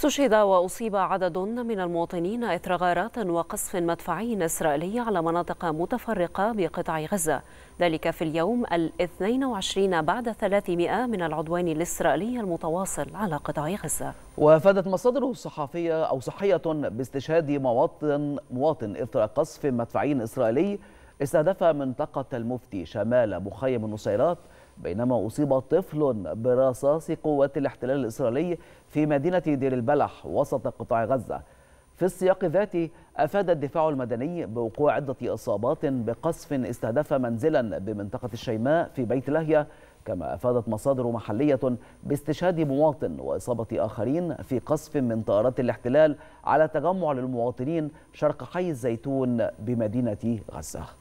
استشهد وأصيب عدد من المواطنين إثر غارات وقصف مدفعي إسرائيلي على مناطق متفرقة بقطاع غزة ذلك في اليوم الاثنين وعشرين بعد 300 من العدوان الإسرائيلي المتواصل على قطاع غزة وافادت مصادر صحفية أو صحية باستشهاد مواطن مواطن إثر قصف مدفعي إسرائيلي استهدف منطقة المفتي شمال مخيم النصيرات بينما أصيب طفل برصاص قوات الاحتلال الإسرائيلي في مدينة دير البلح وسط قطاع غزة في السياق ذاته أفاد الدفاع المدني بوقوع عدة إصابات بقصف استهدف منزلا بمنطقة الشيماء في بيت لهيا كما أفادت مصادر محلية باستشهاد مواطن وإصابة آخرين في قصف من طائرات الاحتلال على تجمع للمواطنين شرق حي الزيتون بمدينة غزة